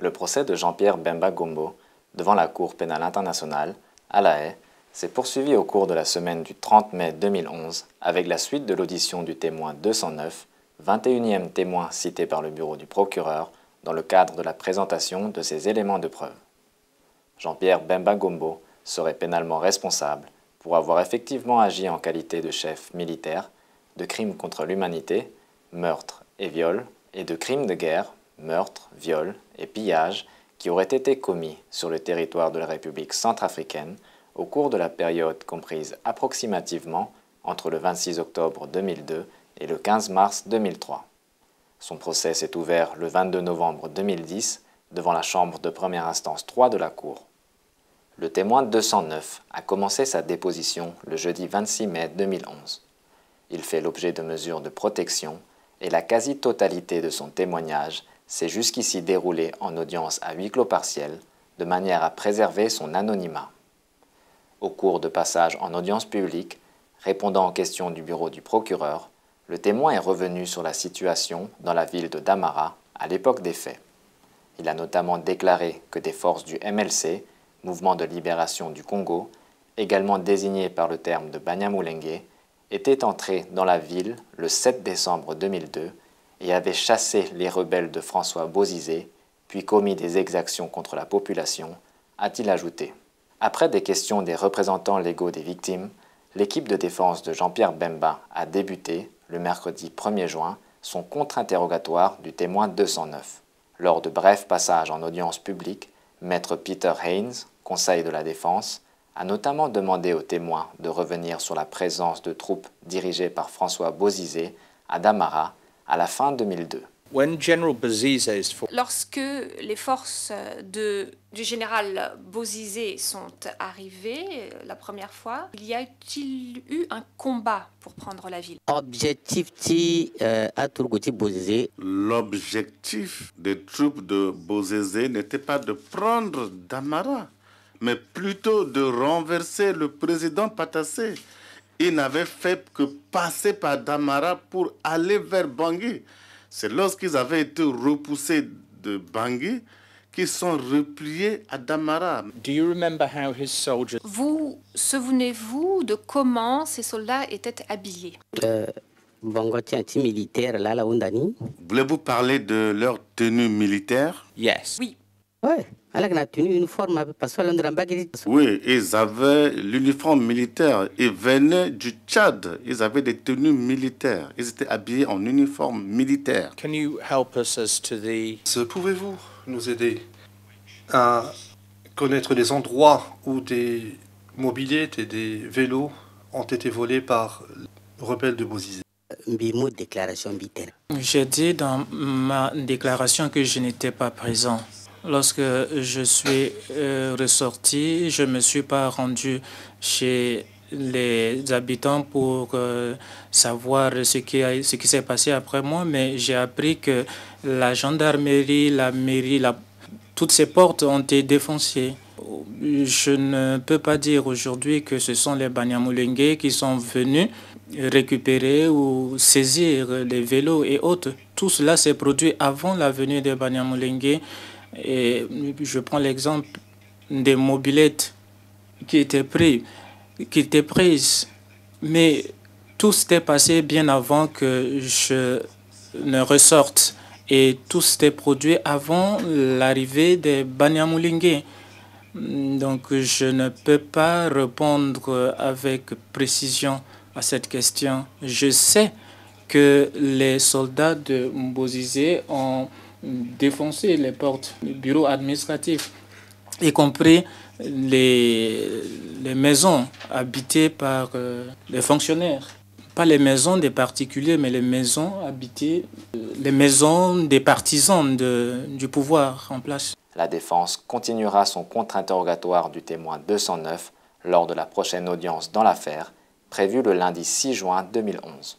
Le procès de Jean-Pierre Bemba Gombo devant la Cour pénale internationale, à La Haye, s'est poursuivi au cours de la semaine du 30 mai 2011 avec la suite de l'audition du témoin 209, 21e témoin cité par le bureau du procureur dans le cadre de la présentation de ses éléments de preuve. Jean-Pierre Bemba Gombo serait pénalement responsable pour avoir effectivement agi en qualité de chef militaire de crimes contre l'humanité, meurtres et viols et de crimes de guerre meurtres, viols et pillages qui auraient été commis sur le territoire de la République centrafricaine au cours de la période comprise approximativement entre le 26 octobre 2002 et le 15 mars 2003. Son procès s'est ouvert le 22 novembre 2010 devant la Chambre de première instance 3 de la Cour. Le témoin 209 a commencé sa déposition le jeudi 26 mai 2011. Il fait l'objet de mesures de protection et la quasi-totalité de son témoignage s'est jusqu'ici déroulé en audience à huis clos partiel, de manière à préserver son anonymat. Au cours de passage en audience publique, répondant aux questions du bureau du procureur, le témoin est revenu sur la situation dans la ville de Damara à l'époque des faits. Il a notamment déclaré que des forces du MLC, Mouvement de libération du Congo, également désigné par le terme de Banyamulenge, étaient entrées dans la ville le 7 décembre 2002 et avait chassé les rebelles de François Bozizé, puis commis des exactions contre la population, a-t-il ajouté. Après des questions des représentants légaux des victimes, l'équipe de défense de Jean-Pierre Bemba a débuté, le mercredi 1er juin, son contre-interrogatoire du témoin 209. Lors de brefs passages en audience publique, maître Peter Haynes, conseil de la défense, a notamment demandé aux témoins de revenir sur la présence de troupes dirigées par François Bozizé à Damara à la fin 2002. Lorsque les forces de, du général Bozizé sont arrivées euh, la première fois, il y a-t-il eu un combat pour prendre la ville euh, L'objectif des troupes de Bozizé n'était pas de prendre Damara, mais plutôt de renverser le président Patassé ils n'avaient fait que passer par Damara pour aller vers Bangui. C'est lorsqu'ils avaient été repoussés de Bangui qu'ils sont repliés à Damara. Vous souvenez-vous de comment ces soldats étaient habillés euh, militaire là, Voulez-vous parler de leur tenue militaire Yes. Oui. Ouais. Oui, ils avaient l'uniforme militaire. Ils venaient du Tchad. Ils avaient des tenues militaires. Ils étaient habillés en uniforme militaire. Can you help us as to the... Pouvez-vous nous aider à connaître des endroits où des mobiliers et des vélos ont été volés par rebelles de Bozizé J'ai dit dans ma déclaration que je n'étais pas présent. Lorsque je suis euh, ressorti, je ne me suis pas rendu chez les habitants pour euh, savoir ce qui, s'est passé après moi, mais j'ai appris que la gendarmerie, la mairie, toutes ces portes ont été défoncées. Je ne peux pas dire aujourd'hui que ce sont les Banyamulenge qui sont venus récupérer ou saisir les vélos et autres. Tout cela s'est produit avant la venue des Banyamulenge. Et je prends l'exemple des mobilettes qui étaient prises, qui étaient prises. Mais tout s'était passé bien avant que je ne ressorte. Et tout s'était produit avant l'arrivée des Banyamulingé. Donc je ne peux pas répondre avec précision à cette question. Je sais que les soldats de Mbozizé ont défoncer les portes du bureau administratif, y compris les, maisons habitées par euh, les fonctionnaires. Pas les maisons des particuliers, mais les maisons habitées, euh, les maisons des partisans du pouvoir en place. La défense continuera son contre-interrogatoire du témoin 209 lors de la prochaine audience dans l'affaire, prévue le lundi 6 juin 2011.